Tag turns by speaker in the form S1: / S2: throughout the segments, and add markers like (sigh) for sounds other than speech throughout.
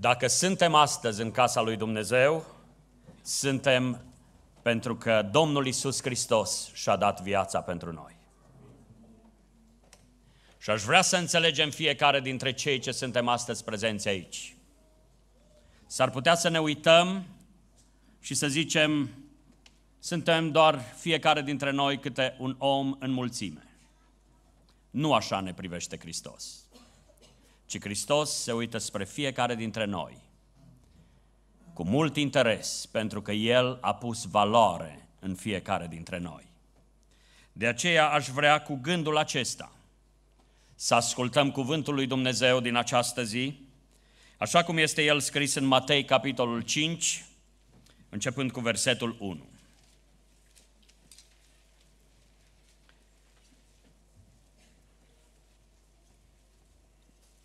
S1: Dacă suntem astăzi în casa lui Dumnezeu, suntem pentru că Domnul Isus Hristos și-a dat viața pentru noi. Și aș vrea să înțelegem fiecare dintre cei ce suntem astăzi prezenți aici. S-ar putea să ne uităm și să zicem, suntem doar fiecare dintre noi câte un om în mulțime. Nu așa ne privește Hristos ci Hristos se uită spre fiecare dintre noi cu mult interes, pentru că El a pus valoare în fiecare dintre noi. De aceea aș vrea cu gândul acesta să ascultăm cuvântul lui Dumnezeu din această zi, așa cum este el scris în Matei, capitolul 5, începând cu versetul 1.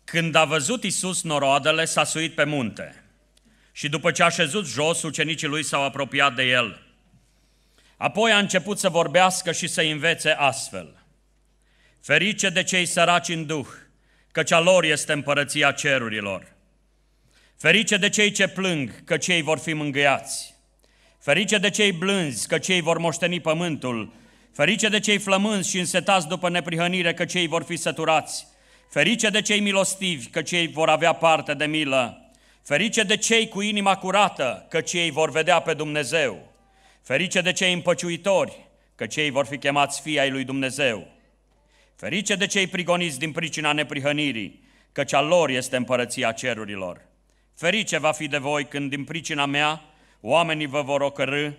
S1: Când a văzut Isus noroadele, s-a suit pe munte. Și după ce a șezut jos, ucenicii lui s-au apropiat de el. Apoi a început să vorbească și să învețe astfel. Ferice de cei săraci în duh, căci a lor este împărăția cerurilor. Ferice de cei ce plâng, că cei vor fi mângâiați. Ferice de cei blânzi, că cei vor moșteni pământul. Ferice de cei flămânzi și însetați după neprihănire, că cei vor fi săturați. Ferice de cei milostivi, că cei vor avea parte de milă. Ferice de cei cu inima curată, că cei vor vedea pe Dumnezeu. Ferice de cei împăciuitori, că cei vor fi chemați fii ai lui Dumnezeu. Ferice de cei prigoniți din pricina neprihănirii, că cea lor este împărăția cerurilor. Ferice va fi de voi când din pricina mea oamenii vă vor ocărâ,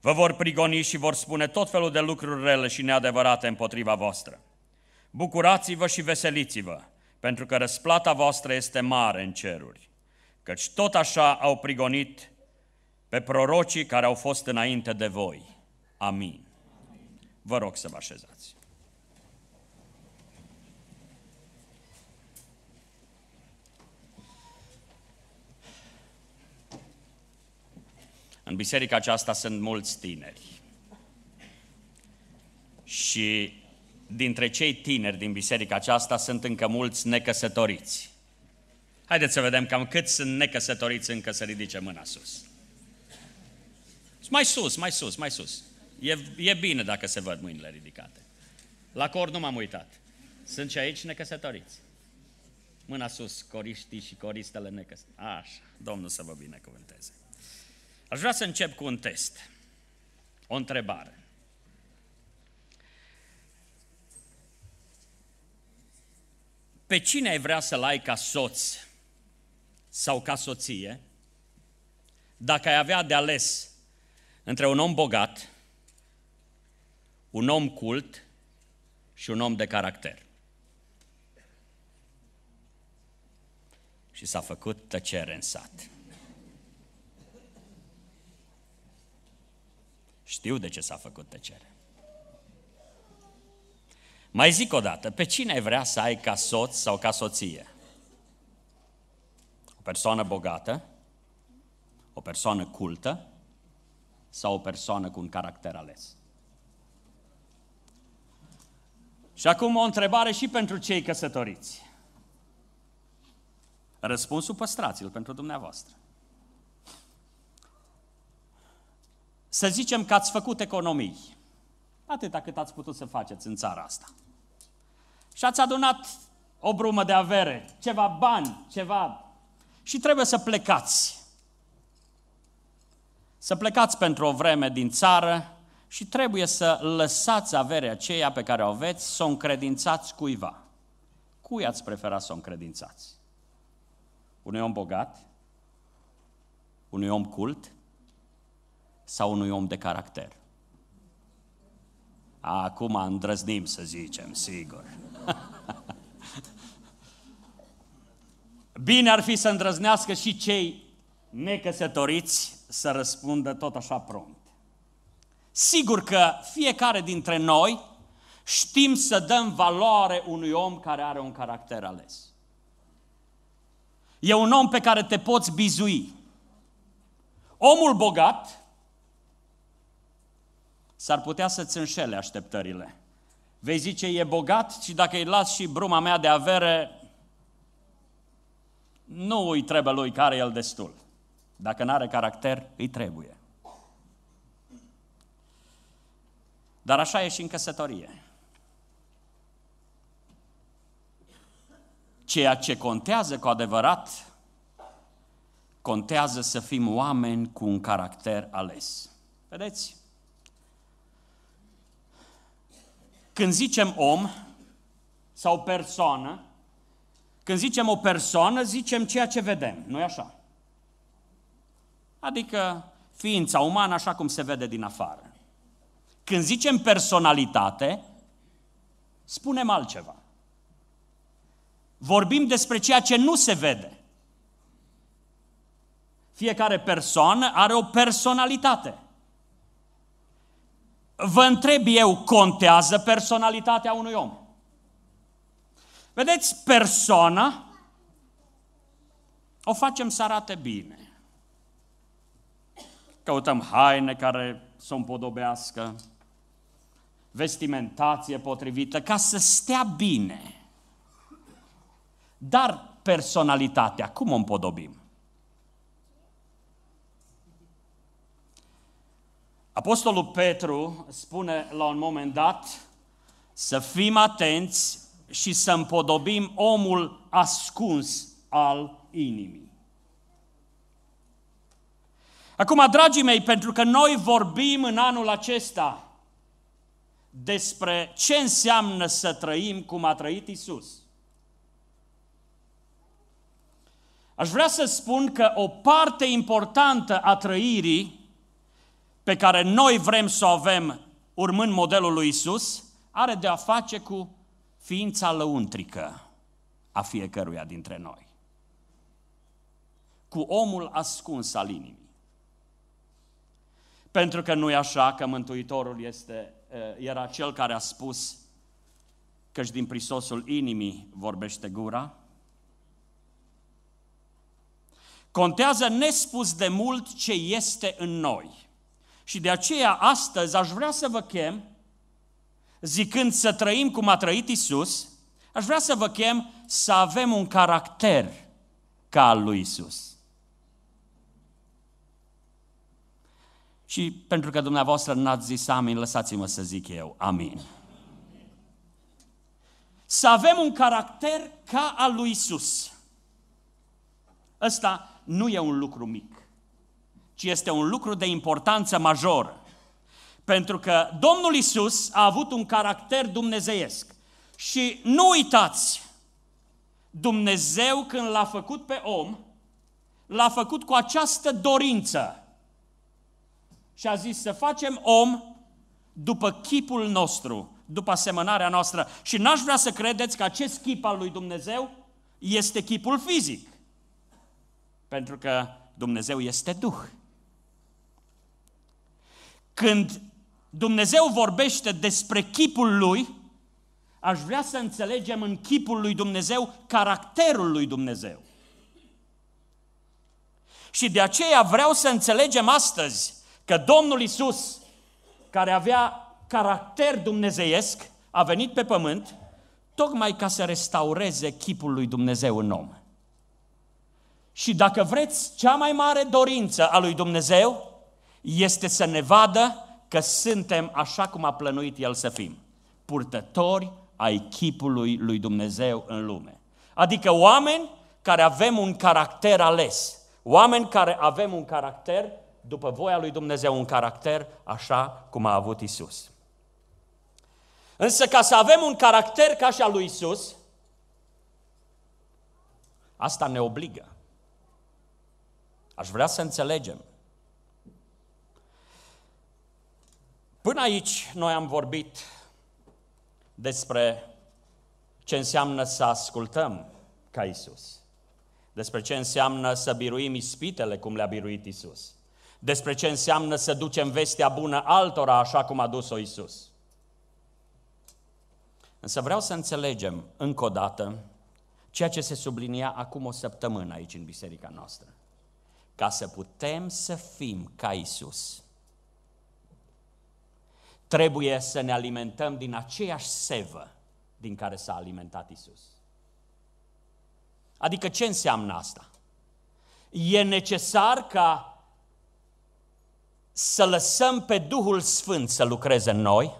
S1: vă vor prigoni și vor spune tot felul de lucruri rele și neadevărate împotriva voastră. Bucurați-vă și veseliți-vă, pentru că răsplata voastră este mare în ceruri, căci tot așa au prigonit pe prorocii care au fost înainte de voi. Amin. Vă rog să vă așezați. În biserica aceasta sunt mulți tineri. Și dintre cei tineri din biserica aceasta sunt încă mulți necăsătoriți. Haideți să vedem cam câți sunt necăsătoriți încă să ridice mâna sus. Mai sus, mai sus, mai sus. E, e bine dacă se văd mâinile ridicate. La cor nu m-am uitat. Sunt și aici necăsătoriți. Mâna sus, coriștii și coristele necăsătoriți. Așa, Domnul să vă binecuvânteze. Aș vrea să încep cu un test. O întrebare. Pe cine ai vrea să-l ai ca soț sau ca soție dacă ai avea de ales între un om bogat, un om cult și un om de caracter? Și s-a făcut tăcere în sat. Știu de ce s-a făcut tăcere. Mai zic o dată, pe cine ai vrea să ai ca soț sau ca soție? O persoană bogată, o persoană cultă sau o persoană cu un caracter ales? Și acum o întrebare și pentru cei căsătoriți. Răspunsul păstrați-l pentru dumneavoastră. Să zicem că ați făcut economii atâta cât ați putut să faceți în țara asta. Și ați adunat o brumă de avere, ceva bani, ceva... Și trebuie să plecați. Să plecați pentru o vreme din țară și trebuie să lăsați averea aceea pe care o aveți, să o încredințați cuiva. Cui ați prefera să o încredințați? Unui om bogat? Unui om cult? Sau unui om de caracter? Acum îndrăznim să zicem, sigur. (laughs) Bine ar fi să îndrăznească și cei necăsătoriți să răspundă tot așa prompt. Sigur că fiecare dintre noi știm să dăm valoare unui om care are un caracter ales. E un om pe care te poți bizui. Omul bogat s-ar putea să-ți înșele așteptările. Vei zice, e bogat și dacă îi las și bruma mea de avere, nu îi trebuie lui care el destul. Dacă nu are caracter, îi trebuie. Dar așa e și în căsătorie. Ceea ce contează cu adevărat, contează să fim oameni cu un caracter ales. Vedeți? Când zicem om sau persoană, când zicem o persoană, zicem ceea ce vedem, nu-i așa? Adică ființa umană așa cum se vede din afară. Când zicem personalitate, spunem altceva. Vorbim despre ceea ce nu se vede. Fiecare persoană are o personalitate vă întreb eu, contează personalitatea unui om? Vedeți, persoana o facem să arate bine. Căutăm haine care să o împodobească, vestimentație potrivită, ca să stea bine. Dar personalitatea, cum o împodobim? Apostolul Petru spune la un moment dat să fim atenți și să împodobim omul ascuns al inimii. Acum, dragii mei, pentru că noi vorbim în anul acesta despre ce înseamnă să trăim cum a trăit Isus. Aș vrea să spun că o parte importantă a trăirii pe care noi vrem să o avem urmând modelul lui Isus, are de a face cu ființa lăuntrică a fiecăruia dintre noi. Cu omul ascuns al inimii. Pentru că nu e așa că Mântuitorul este, eh, era cel care a spus căci din prisosul inimii vorbește gura. Contează nespus de mult ce este în noi. Și de aceea astăzi aș vrea să vă chem, zicând să trăim cum a trăit Isus, aș vrea să vă chem să avem un caracter ca al lui Isus. Și pentru că dumneavoastră n-ați zis amin, lăsați-mă să zic eu, amin. Să avem un caracter ca al lui Isus. Ăsta nu e un lucru mic ci este un lucru de importanță majoră. Pentru că Domnul Isus a avut un caracter dumnezeiesc. Și nu uitați, Dumnezeu când l-a făcut pe om, l-a făcut cu această dorință. Și a zis să facem om după chipul nostru, după asemănarea noastră. Și n-aș vrea să credeți că acest chip al lui Dumnezeu este chipul fizic. Pentru că Dumnezeu este Duh. Când Dumnezeu vorbește despre chipul Lui, aș vrea să înțelegem în chipul Lui Dumnezeu caracterul Lui Dumnezeu. Și de aceea vreau să înțelegem astăzi că Domnul Isus, care avea caracter dumnezeiesc, a venit pe pământ tocmai ca să restaureze chipul lui Dumnezeu în om. Și dacă vreți, cea mai mare dorință a lui Dumnezeu este să ne vadă că suntem așa cum a plănuit El să fim, purtători ai echipului lui Dumnezeu în lume. Adică oameni care avem un caracter ales, oameni care avem un caracter după voia lui Dumnezeu, un caracter așa cum a avut Isus. Însă ca să avem un caracter ca și al lui Isus, asta ne obligă. Aș vrea să înțelegem Până aici noi am vorbit despre ce înseamnă să ascultăm ca Isus, despre ce înseamnă să biruim ispitele cum le-a biruit Isus, despre ce înseamnă să ducem vestea bună altora așa cum a dus-o Isus. Însă vreau să înțelegem încă o dată ceea ce se sublinia acum o săptămână aici în biserica noastră. Ca să putem să fim ca Isus, Trebuie să ne alimentăm din aceeași sevă din care s-a alimentat Isus. Adică ce înseamnă asta? E necesar ca să lăsăm pe Duhul Sfânt să lucreze în noi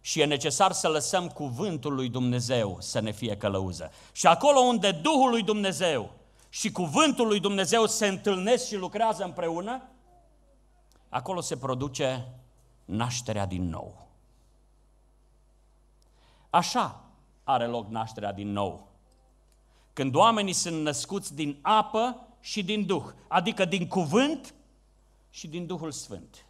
S1: și e necesar să lăsăm cuvântul lui Dumnezeu să ne fie călăuză. Și acolo unde Duhul lui Dumnezeu și cuvântul lui Dumnezeu se întâlnesc și lucrează împreună, acolo se produce nașterea din nou. Așa are loc nașterea din nou. Când oamenii sunt născuți din apă și din Duh, adică din cuvânt și din Duhul Sfânt.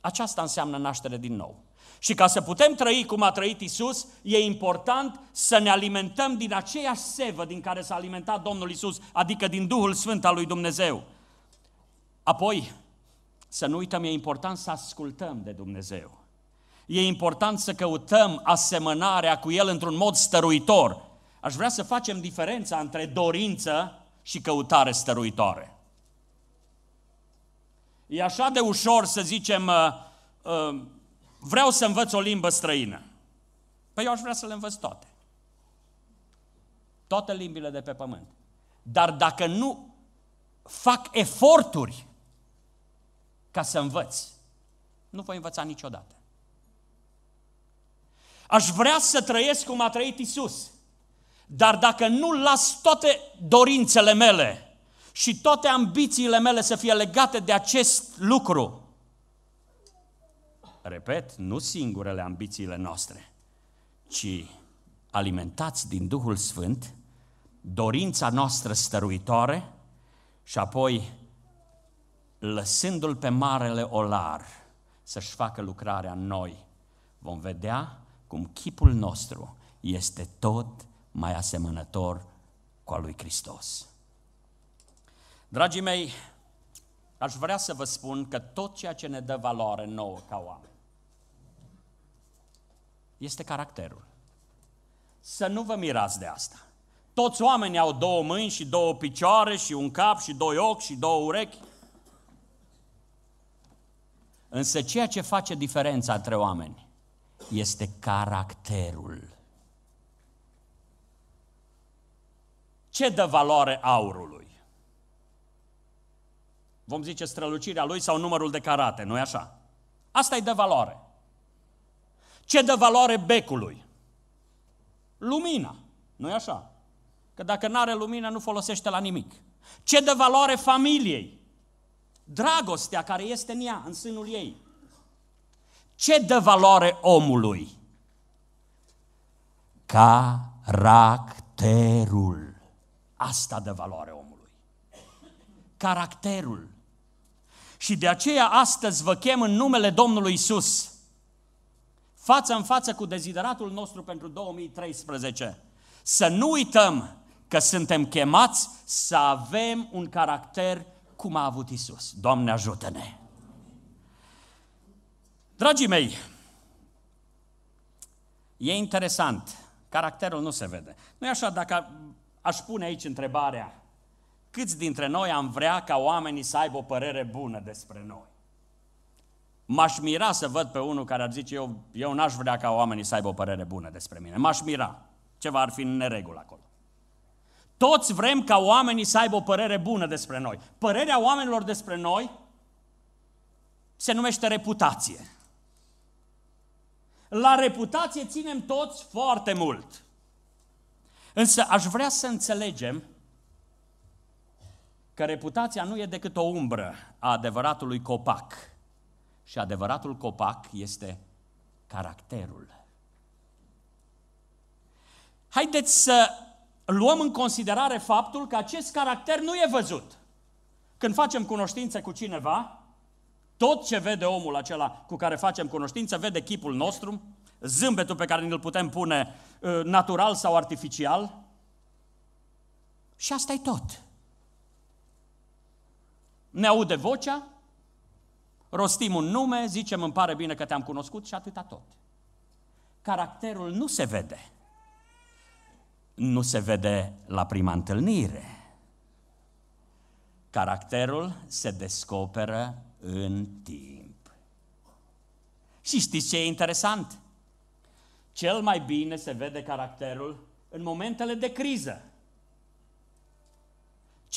S1: Aceasta înseamnă naștere din nou. Și ca să putem trăi cum a trăit Isus, e important să ne alimentăm din aceeași sevă din care s-a alimentat Domnul Isus, adică din Duhul Sfânt al lui Dumnezeu. Apoi, să nu uităm, e important să ascultăm de Dumnezeu. E important să căutăm asemănarea cu El într-un mod stăruitor. Aș vrea să facem diferența între dorință și căutare stăruitoare. E așa de ușor să zicem, uh, uh, vreau să învăț o limbă străină. Păi eu aș vrea să le învăț toate. Toate limbile de pe pământ. Dar dacă nu fac eforturi ca să învăț. Nu voi învăța niciodată. Aș vrea să trăiesc cum a trăit Isus, dar dacă nu las toate dorințele mele și toate ambițiile mele să fie legate de acest lucru, repet, nu singurele ambițiile noastre, ci alimentați din Duhul Sfânt, dorința noastră stăruitoare și apoi lăsându-l pe marele olar să-și facă lucrarea în noi, vom vedea cum chipul nostru este tot mai asemănător cu al lui Hristos. Dragii mei, aș vrea să vă spun că tot ceea ce ne dă valoare nouă ca oameni este caracterul. Să nu vă mirați de asta. Toți oamenii au două mâini și două picioare și un cap și doi ochi și două urechi Însă ceea ce face diferența între oameni este caracterul. Ce dă valoare aurului? Vom zice strălucirea lui sau numărul de carate, nu-i așa? Asta îi dă valoare. Ce dă valoare becului? Lumina, nu-i așa? Că dacă nu are lumină, nu folosește la nimic. Ce dă valoare familiei? dragostea care este în ea, în sânul ei. Ce dă valoare omului? Caracterul. Asta dă valoare omului. Caracterul. Și de aceea astăzi vă chem în numele Domnului Isus, față în față cu dezideratul nostru pentru 2013. Să nu uităm că suntem chemați să avem un caracter cum a avut Isus. Doamne ajută-ne! Dragii mei, e interesant, caracterul nu se vede. nu e așa dacă aș pune aici întrebarea, câți dintre noi am vrea ca oamenii să aibă o părere bună despre noi? M-aș mira să văd pe unul care ar zice, eu, eu n-aș vrea ca oamenii să aibă o părere bună despre mine. M-aș mira. Ceva ar fi în neregulă acolo. Toți vrem ca oamenii să aibă o părere bună despre noi. Părerea oamenilor despre noi se numește reputație. La reputație ținem toți foarte mult. Însă aș vrea să înțelegem că reputația nu e decât o umbră a adevăratului copac. Și adevăratul copac este caracterul. Haideți să luăm în considerare faptul că acest caracter nu e văzut. Când facem cunoștință cu cineva, tot ce vede omul acela cu care facem cunoștință, vede chipul nostru, zâmbetul pe care îl putem pune ă, natural sau artificial. Și asta e tot. Ne aude vocea, rostim un nume, zicem îmi pare bine că te-am cunoscut și atâta tot. Caracterul nu se vede nu se vede la prima întâlnire. Caracterul se descoperă în timp. Și știți ce e interesant? Cel mai bine se vede caracterul în momentele de criză.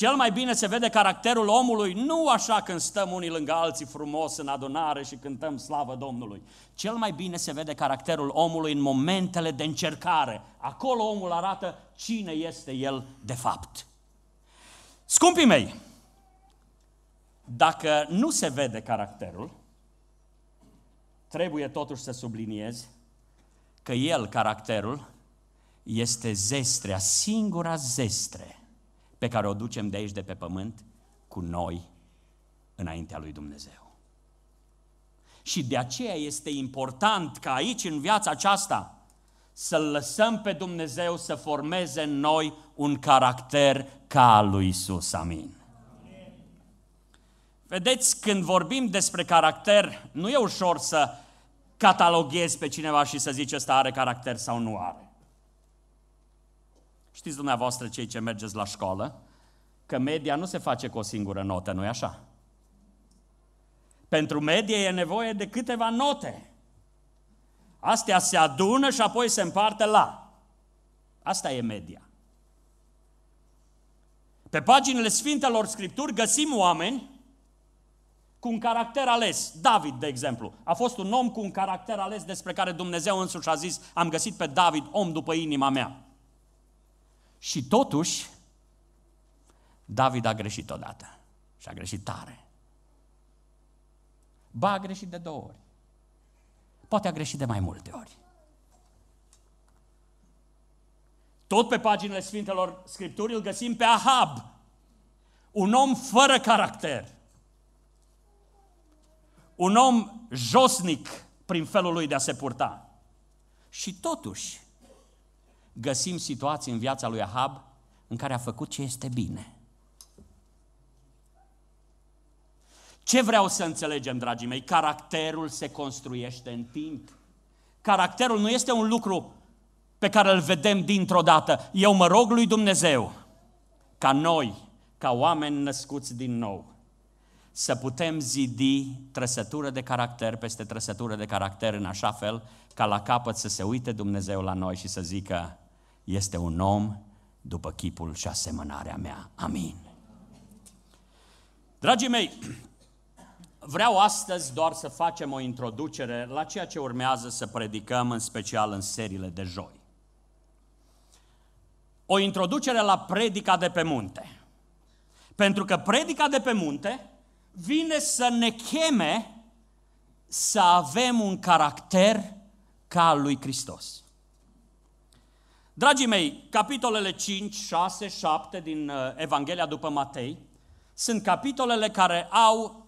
S1: Cel mai bine se vede caracterul omului nu așa când stăm unii lângă alții frumos în adunare și cântăm slavă Domnului. Cel mai bine se vede caracterul omului în momentele de încercare. Acolo omul arată cine este el de fapt. Scumpii mei, dacă nu se vede caracterul, trebuie totuși să subliniez că el, caracterul, este zestrea, singura zestre pe care o ducem de aici, de pe pământ, cu noi înaintea lui Dumnezeu. Și de aceea este important ca aici, în viața aceasta, să lăsăm pe Dumnezeu să formeze în noi un caracter ca al lui Isus. Amin. Amin. Vedeți, când vorbim despre caracter, nu e ușor să cataloghezi pe cineva și să zici ăsta are caracter sau nu are. Știți dumneavoastră cei ce mergeți la școală că media nu se face cu o singură notă, nu-i așa? Pentru medie e nevoie de câteva note. Astea se adună și apoi se împarte la. Asta e media. Pe paginile Sfintelor Scripturi găsim oameni cu un caracter ales. David, de exemplu, a fost un om cu un caracter ales despre care Dumnezeu însuși a zis, am găsit pe David, om după inima mea. Și totuși, David a greșit odată și a greșit tare. Ba, a greșit de două ori. Poate a greșit de mai multe ori. Tot pe paginile Sfintelor Scripturii îl găsim pe Ahab, un om fără caracter, un om josnic prin felul lui de a se purta. Și totuși, găsim situații în viața lui Ahab în care a făcut ce este bine. Ce vreau să înțelegem, dragii mei? Caracterul se construiește în timp. Caracterul nu este un lucru pe care îl vedem dintr-o dată. Eu mă rog lui Dumnezeu ca noi, ca oameni născuți din nou, să putem zidi trăsătură de caracter peste trăsătură de caracter în așa fel ca la capăt să se uite Dumnezeu la noi și să zică este un om după chipul și asemănarea mea. Amin. Dragii mei, vreau astăzi doar să facem o introducere la ceea ce urmează să predicăm, în special în seriile de joi. O introducere la predica de pe munte. Pentru că predica de pe munte vine să ne cheme să avem un caracter ca al lui Hristos. Dragii mei, capitolele 5, 6, 7 din uh, Evanghelia după Matei sunt capitolele care au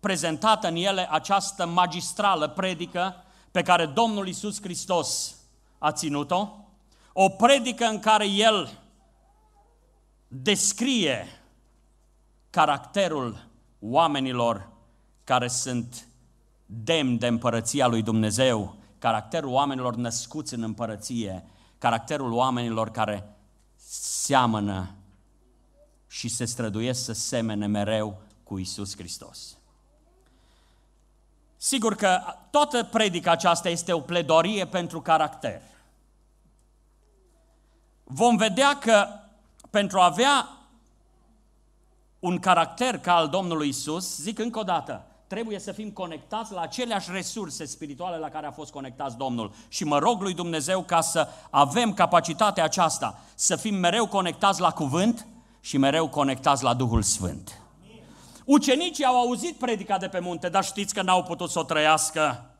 S1: prezentat în ele această magistrală predică pe care Domnul Isus Hristos a ținut-o, o predică în care El descrie caracterul oamenilor care sunt demni de împărăția lui Dumnezeu, caracterul oamenilor născuți în împărăție caracterul oamenilor care seamănă și se străduiesc să semene mereu cu Isus Hristos. Sigur că toată predica aceasta este o pledorie pentru caracter. Vom vedea că pentru a avea un caracter ca al Domnului Isus, zic încă o dată, trebuie să fim conectați la aceleași resurse spirituale la care a fost conectat Domnul. Și mă rog lui Dumnezeu ca să avem capacitatea aceasta, să fim mereu conectați la cuvânt și mereu conectați la Duhul Sfânt. Ucenicii au auzit predica de pe munte, dar știți că n-au putut să o trăiască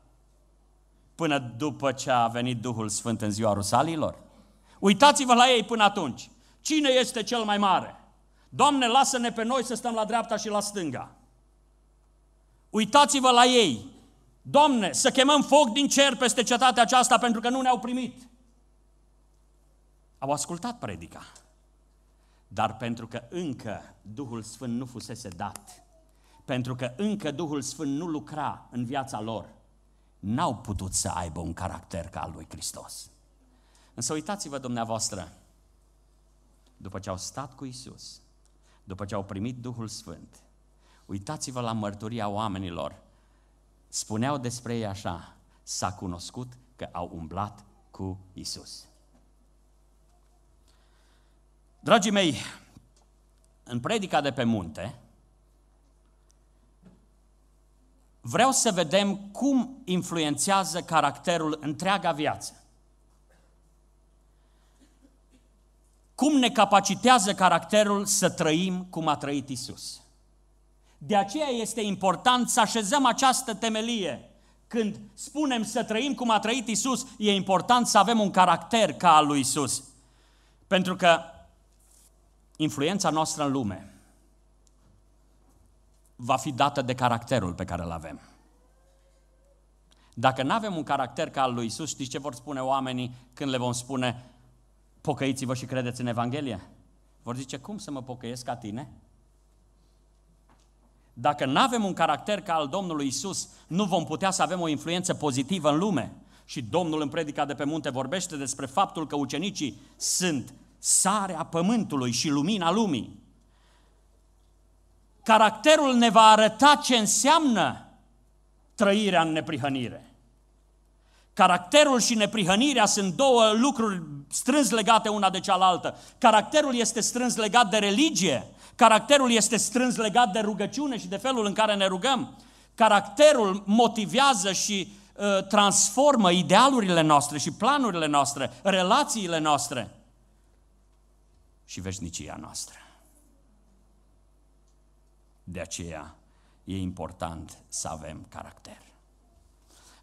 S1: până după ce a venit Duhul Sfânt în ziua Rusalilor. Uitați-vă la ei până atunci. Cine este cel mai mare? Doamne, lasă-ne pe noi să stăm la dreapta și la stânga. Uitați-vă la ei. Doamne, să chemăm foc din cer peste cetatea aceasta pentru că nu ne-au primit. Au ascultat predica, dar pentru că încă Duhul Sfânt nu fusese dat, pentru că încă Duhul Sfânt nu lucra în viața lor, n-au putut să aibă un caracter ca al lui Hristos. Însă uitați-vă dumneavoastră, după ce au stat cu Isus, după ce au primit Duhul Sfânt, Uitați-vă la mărturia oamenilor. Spuneau despre ei așa, s-a cunoscut că au umblat cu Isus. Dragii mei, în predica de pe munte, vreau să vedem cum influențează caracterul întreaga viață. Cum ne capacitează caracterul să trăim cum a trăit Isus. De aceea este important să așezăm această temelie. Când spunem să trăim cum a trăit Isus, e important să avem un caracter ca al lui Isus. Pentru că influența noastră în lume va fi dată de caracterul pe care îl avem. Dacă nu avem un caracter ca al lui Isus, știți ce vor spune oamenii când le vom spune pocăiți-vă și credeți în Evanghelie? Vor zice, cum să mă pocăiesc ca tine? Dacă nu avem un caracter ca al Domnului Isus, nu vom putea să avem o influență pozitivă în lume. Și Domnul în predica de pe munte vorbește despre faptul că ucenicii sunt sarea pământului și lumina lumii. Caracterul ne va arăta ce înseamnă trăirea în neprihănire. Caracterul și neprihănirea sunt două lucruri strâns legate una de cealaltă. Caracterul este strâns legat de religie, Caracterul este strâns legat de rugăciune și de felul în care ne rugăm. Caracterul motivează și uh, transformă idealurile noastre și planurile noastre, relațiile noastre și veșnicia noastră. De aceea e important să avem caracter.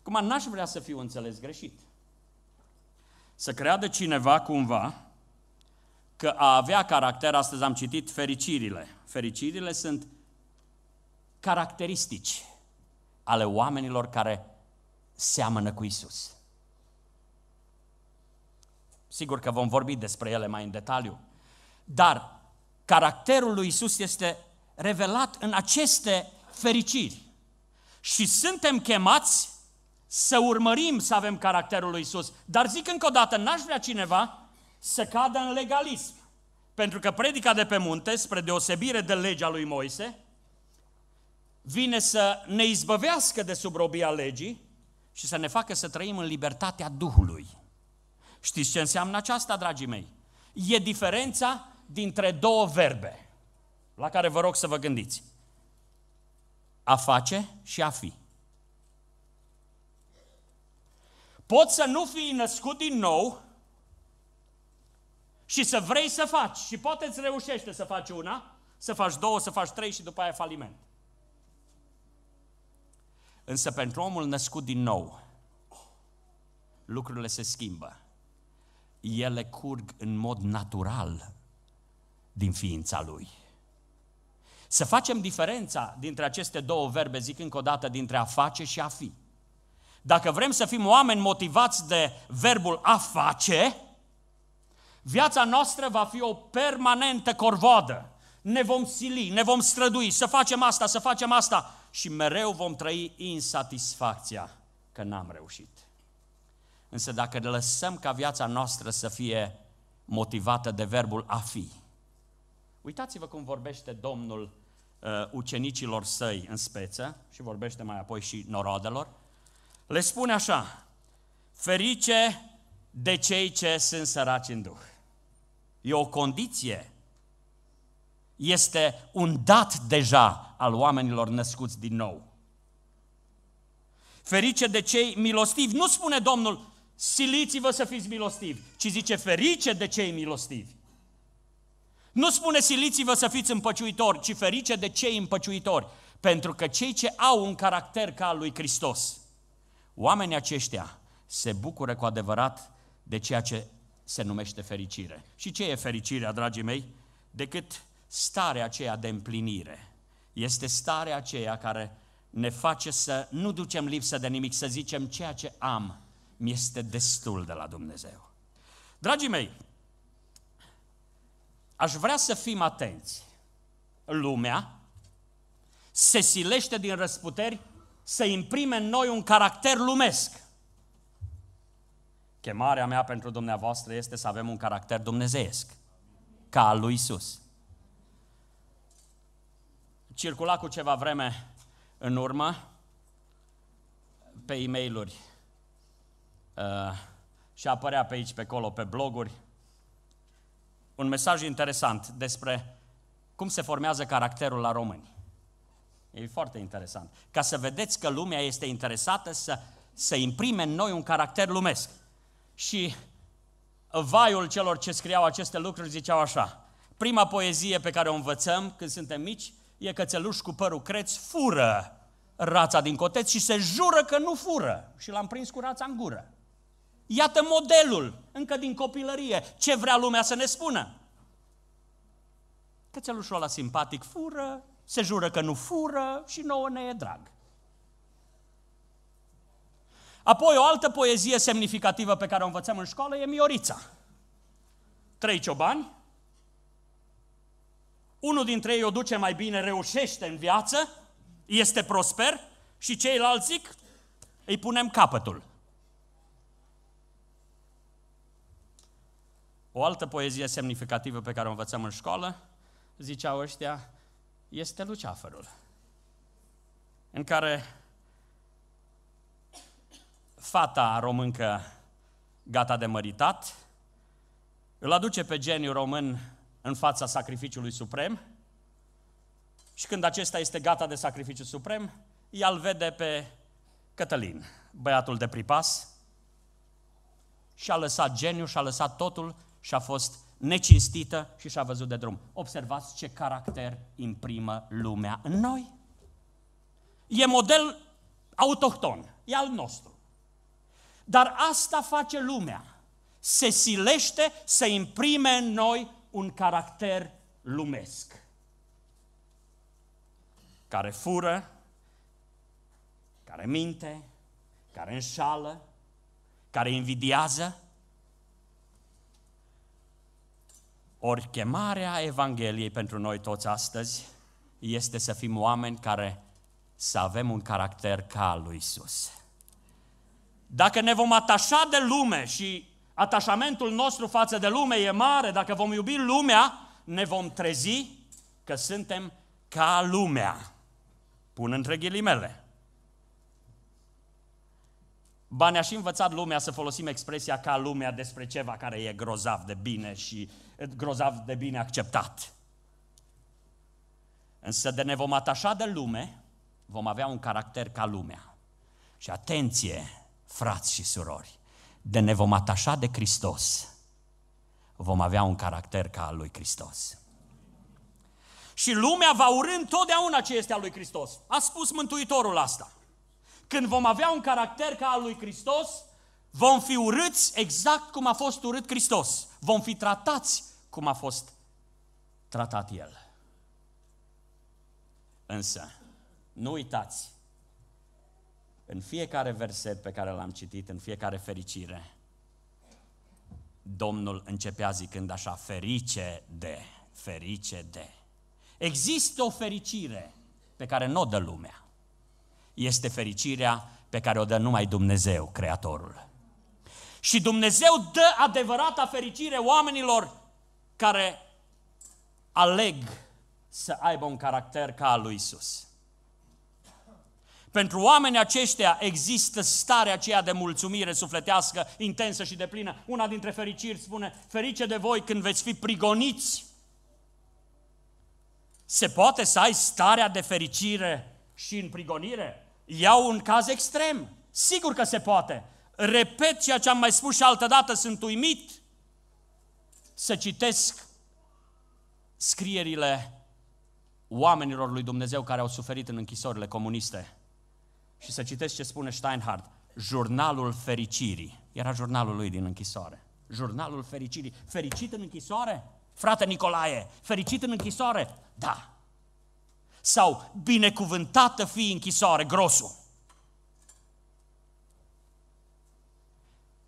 S1: Acum, n-aș vrea să fiu înțeles greșit. Să creadă cineva cumva că a avea caracter, astăzi am citit fericirile. Fericirile sunt caracteristici ale oamenilor care seamănă cu Isus. Sigur că vom vorbi despre ele mai în detaliu. Dar caracterul lui Isus este revelat în aceste fericiri. Și suntem chemați să urmărim să avem caracterul lui Isus. Dar zic încă o dată, n-aș vrea cineva să cadă în legalism. Pentru că predica de pe munte, spre deosebire de legea lui Moise, vine să ne izbăvească de subrobia legii și să ne facă să trăim în libertatea Duhului. Știți ce înseamnă aceasta, dragii mei? E diferența dintre două verbe, la care vă rog să vă gândiți. A face și a fi. Poți să nu fii născut din nou și să vrei să faci și poate îți reușește să faci una, să faci două, să faci trei și după aia faliment. Însă pentru omul născut din nou, lucrurile se schimbă. Ele curg în mod natural din ființa lui. Să facem diferența dintre aceste două verbe, zic încă o dată, dintre a face și a fi. Dacă vrem să fim oameni motivați de verbul a face, Viața noastră va fi o permanentă corvoadă. Ne vom sili, ne vom strădui să facem asta, să facem asta și mereu vom trăi insatisfacția că n-am reușit. Însă dacă lăsăm ca viața noastră să fie motivată de verbul a fi, uitați-vă cum vorbește Domnul uh, ucenicilor săi în speță și vorbește mai apoi și norodelor. le spune așa, ferice de cei ce sunt săraci în duh. E o condiție. Este un dat deja al oamenilor născuți din nou. Ferice de cei milostivi. Nu spune Domnul, siliți-vă să fiți milostivi, ci zice ferice de cei milostivi. Nu spune siliți-vă să fiți împăciuitori, ci ferice de cei împăciuitori, pentru că cei ce au un caracter ca al lui Hristos, oamenii aceștia se bucură cu adevărat de ceea ce se numește fericire. Și ce e fericirea, dragii mei? Decât starea aceea de împlinire. Este starea aceea care ne face să nu ducem lipsă de nimic, să zicem ceea ce am mi este destul de la Dumnezeu. Dragii mei, aș vrea să fim atenți. Lumea se silește din răsputeri să imprime în noi un caracter lumesc. Chemarea mea pentru dumneavoastră este să avem un caracter dumnezeiesc, ca al lui Isus. Circula cu ceva vreme în urmă pe e-mail-uri uh, și apărea pe aici, pe acolo, pe bloguri, un mesaj interesant despre cum se formează caracterul la români. E foarte interesant. Ca să vedeți că lumea este interesată să, să imprime în noi un caracter lumesc. Și uh, vaiul celor ce scriau aceste lucruri ziceau așa, prima poezie pe care o învățăm când suntem mici e cățeluș cu părul creț fură rața din coteț și se jură că nu fură. Și l-am prins cu rața în gură. Iată modelul, încă din copilărie, ce vrea lumea să ne spună. Cățelușul ăla simpatic fură, se jură că nu fură și nouă ne e drag. Apoi o altă poezie semnificativă pe care o învățăm în școală e Miorița. Trei ciobani, unul dintre ei o duce mai bine, reușește în viață, este prosper și ceilalți zic, îi punem capătul. O altă poezie semnificativă pe care o învățăm în școală, ziceau ăștia, este Luceafărul, în care fata româncă gata de măritat, îl aduce pe geniu român în fața sacrificiului suprem și când acesta este gata de sacrificiu suprem, ea îl vede pe Cătălin, băiatul de pripas, și a lăsat geniu, și a lăsat totul și a fost necinstită și și-a văzut de drum. Observați ce caracter imprimă lumea în noi. E model autohton, e al nostru. Dar asta face lumea. Se silește să imprime în noi un caracter lumesc. Care fură, care minte, care înșală, care invidiază. Ori chemarea Evangheliei pentru noi toți astăzi este să fim oameni care să avem un caracter ca al lui Isus. Dacă ne vom atașa de lume și atașamentul nostru față de lume e mare, dacă vom iubi lumea, ne vom trezi că suntem ca lumea. Pun între ghilimele. Ba ne-a și învățat lumea să folosim expresia ca lumea despre ceva care e grozav de bine și eh, grozav de bine acceptat. Însă de ne vom atașa de lume, vom avea un caracter ca lumea. Și atenție, frați și surori, de ne vom atașa de Hristos, vom avea un caracter ca al lui Hristos. Și lumea va urâ întotdeauna ce este al lui Hristos. A spus Mântuitorul asta. Când vom avea un caracter ca al lui Hristos, vom fi urâți exact cum a fost urât Hristos. Vom fi tratați cum a fost tratat El. Însă, nu uitați în fiecare verset pe care l-am citit, în fiecare fericire, Domnul începea zicând așa, ferice de, ferice de. Există o fericire pe care nu o dă lumea. Este fericirea pe care o dă numai Dumnezeu, Creatorul. Și Dumnezeu dă adevărata fericire oamenilor care aleg să aibă un caracter ca al lui Isus. Pentru oamenii aceștia există starea aceea de mulțumire sufletească, intensă și deplină. Una dintre fericiri spune, ferice de voi când veți fi prigoniți. Se poate să ai starea de fericire și în prigonire? Iau un caz extrem. Sigur că se poate. Repet ceea ce am mai spus și altă dată, sunt uimit să citesc scrierile oamenilor lui Dumnezeu care au suferit în închisorile comuniste și să citesc ce spune Steinhardt, jurnalul fericirii. Era jurnalul lui din închisoare. Jurnalul fericirii. Fericit în închisoare? Frate Nicolae, fericit în închisoare? Da. Sau binecuvântată fi închisoare, grosul.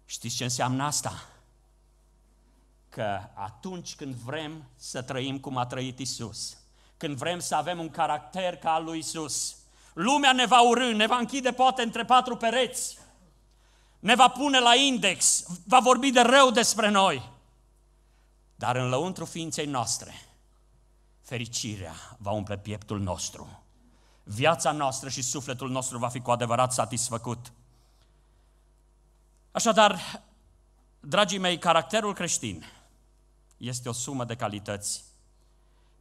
S1: Știți ce înseamnă asta? Că atunci când vrem să trăim cum a trăit Isus, când vrem să avem un caracter ca al lui Isus, Lumea ne va urâ, ne va închide poate între patru pereți, ne va pune la index, va vorbi de rău despre noi. Dar în lăuntru ființei noastre, fericirea va umple pieptul nostru. Viața noastră și sufletul nostru va fi cu adevărat satisfăcut. Așadar, dragii mei, caracterul creștin este o sumă de calități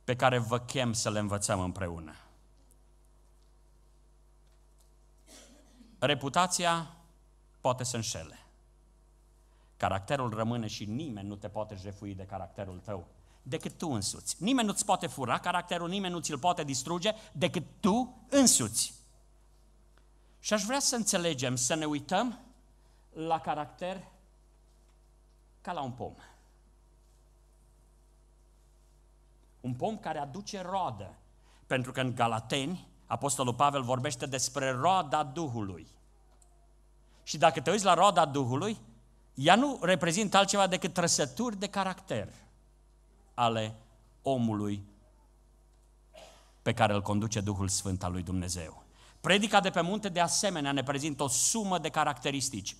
S1: pe care vă chem să le învățăm împreună. Reputația poate să înșele. Caracterul rămâne și nimeni nu te poate jefui de caracterul tău decât tu însuți. Nimeni nu-ți poate fura caracterul, nimeni nu ți-l poate distruge decât tu însuți. Și aș vrea să înțelegem, să ne uităm la caracter ca la un pom. Un pom care aduce roadă. Pentru că în Galateni Apostolul Pavel vorbește despre roada Duhului. Și dacă te uiți la roada Duhului, ea nu reprezintă altceva decât trăsături de caracter ale omului pe care îl conduce Duhul Sfânt al lui Dumnezeu. Predica de pe munte de asemenea ne prezintă o sumă de caracteristici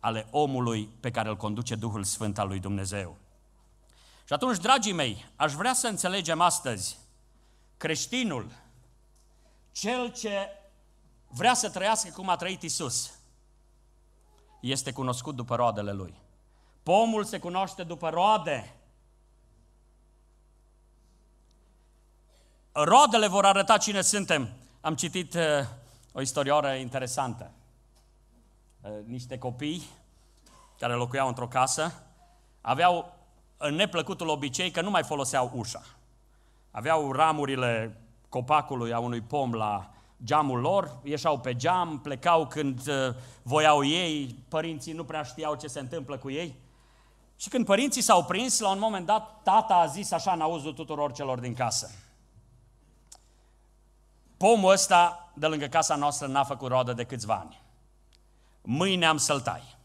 S1: ale omului pe care îl conduce Duhul Sfânt al lui Dumnezeu. Și atunci, dragii mei, aș vrea să înțelegem astăzi creștinul cel ce vrea să trăiască cum a trăit Isus este cunoscut după roadele lui. Pomul se cunoaște după roade. Roadele vor arăta cine suntem. Am citit uh, o istorioară interesantă. Uh, niște copii care locuiau într-o casă aveau în neplăcutul obicei că nu mai foloseau ușa. Aveau ramurile copacului a unui pom la geamul lor, ieșau pe geam, plecau când uh, voiau ei, părinții nu prea știau ce se întâmplă cu ei. Și când părinții s-au prins, la un moment dat, tata a zis așa în auzul tuturor celor din casă. Pomul ăsta de lângă casa noastră n-a făcut roadă de câțiva ani. Mâine am să-l tai.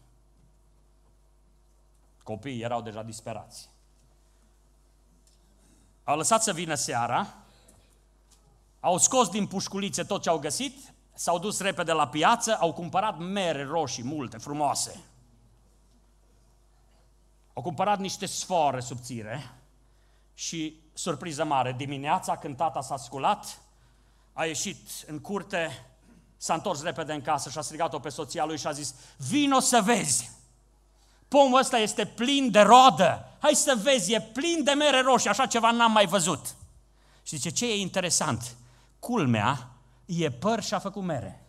S1: Copiii erau deja disperați. Au lăsat să vină seara au scos din pușculițe tot ce au găsit, s-au dus repede la piață, au cumpărat mere roșii, multe, frumoase. Au cumpărat niște sfoare subțire și, surpriză mare, dimineața când tata s-a sculat, a ieșit în curte, s-a întors repede în casă și a strigat-o pe soția lui și a zis, vino să vezi, pomul ăsta este plin de roadă, hai să vezi, e plin de mere roșii, așa ceva n-am mai văzut. Și zice, ce e interesant? Culmea, e păr și a făcut mere.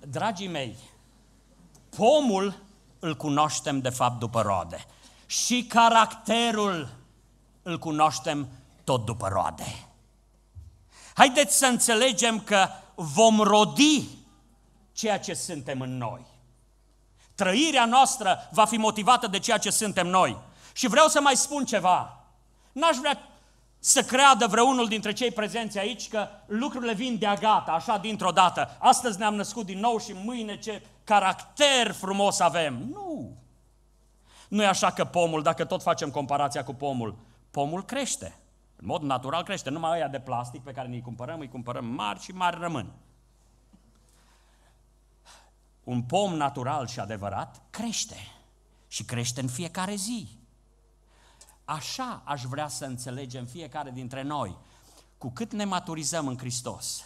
S1: Dragii mei, pomul îl cunoaștem de fapt după roade și caracterul îl cunoaștem tot după roade. Haideți să înțelegem că vom rodi ceea ce suntem în noi. Trăirea noastră va fi motivată de ceea ce suntem noi. Și vreau să mai spun ceva. N-aș vrea să creadă vreunul dintre cei prezenți aici că lucrurile vin de-a gata, așa dintr-o dată. Astăzi ne-am născut din nou și mâine ce caracter frumos avem. Nu! Nu e așa că pomul, dacă tot facem comparația cu pomul, pomul crește. În mod natural crește. Numai aia de plastic pe care ne-i cumpărăm, îi cumpărăm mari și mari rămân. Un pom natural și adevărat crește. Și crește în fiecare zi. Așa aș vrea să înțelegem fiecare dintre noi. Cu cât ne maturizăm în Hristos,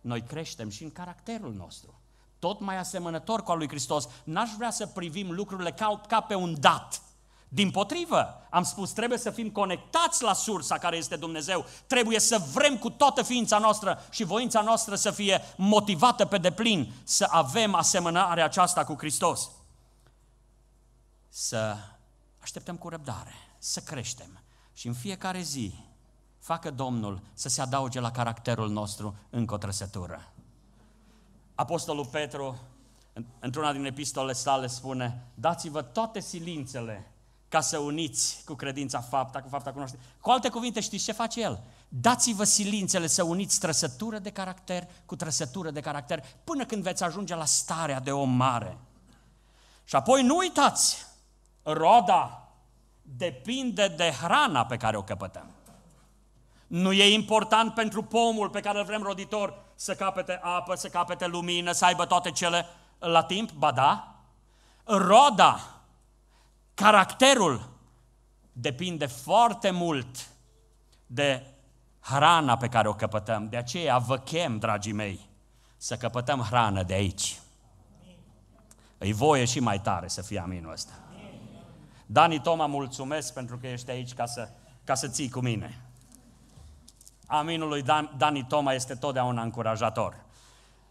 S1: noi creștem și în caracterul nostru. Tot mai asemănător cu al lui Hristos, n-aș vrea să privim lucrurile ca, ca pe un dat. Din potrivă, am spus, trebuie să fim conectați la sursa care este Dumnezeu, trebuie să vrem cu toată ființa noastră și voința noastră să fie motivată pe deplin să avem asemănarea aceasta cu Hristos. Să așteptăm cu răbdare să creștem și în fiecare zi facă Domnul să se adauge la caracterul nostru încă o trăsătură. Apostolul Petru, într-una din epistole sale, spune, dați-vă toate silințele ca să uniți cu credința fapta, cu fapta cunoaștere. Cu alte cuvinte, știți ce face el? Dați-vă silințele să uniți trăsătură de caracter cu trăsătură de caracter până când veți ajunge la starea de om mare. Și apoi nu uitați roda depinde de hrana pe care o căpătăm. Nu e important pentru pomul pe care îl vrem roditor să capete apă, să capete lumină, să aibă toate cele la timp? Ba da. Roda, caracterul, depinde foarte mult de hrana pe care o căpătăm. De aceea vă chem, dragii mei, să căpătăm hrană de aici. Îi voie și mai tare să fie aminul ăsta. Dani Toma, mulțumesc pentru că ești aici ca să, ca să ții cu mine. Aminul lui Dan, Dani Toma este totdeauna încurajator.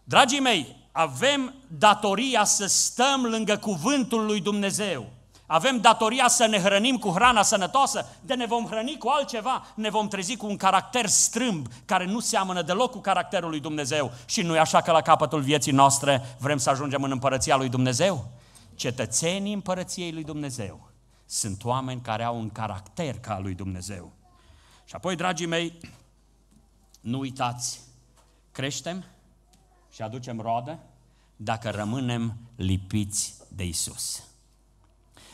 S1: Dragii mei, avem datoria să stăm lângă cuvântul lui Dumnezeu. Avem datoria să ne hrănim cu hrana sănătoasă, de ne vom hrăni cu altceva, ne vom trezi cu un caracter strâmb care nu seamănă deloc cu caracterul lui Dumnezeu. Și nu așa că la capătul vieții noastre vrem să ajungem în împărăția lui Dumnezeu? Cetățenii împărăției lui Dumnezeu sunt oameni care au un caracter ca al lui Dumnezeu. Și apoi, dragii mei, nu uitați, creștem și aducem roadă dacă rămânem lipiți de Isus.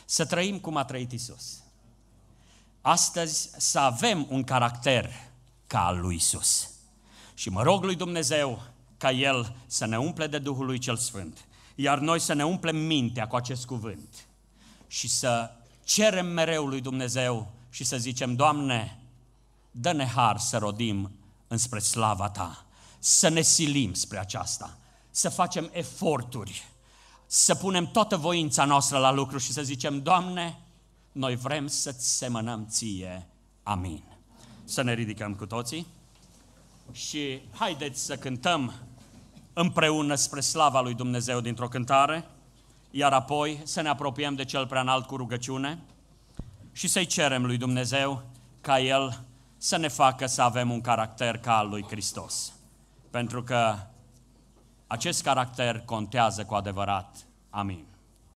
S1: Să trăim cum a trăit Isus. Astăzi să avem un caracter ca al lui Isus. Și mă rog lui Dumnezeu ca El să ne umple de Duhul lui Cel Sfânt, iar noi să ne umplem mintea cu acest cuvânt și să cerem mereu lui Dumnezeu și să zicem, Doamne, dă-ne har să rodim înspre slava Ta, să ne silim spre aceasta, să facem eforturi, să punem toată voința noastră la lucru și să zicem, Doamne, noi vrem să-ți semănăm ție. Amin. Să ne ridicăm cu toții și haideți să cântăm împreună spre slava lui Dumnezeu dintr-o cântare iar apoi să ne apropiem de Cel prea înalt cu rugăciune și să-i cerem lui Dumnezeu ca El să ne facă să avem un caracter ca al lui Hristos. Pentru că acest caracter contează cu adevărat. Amin.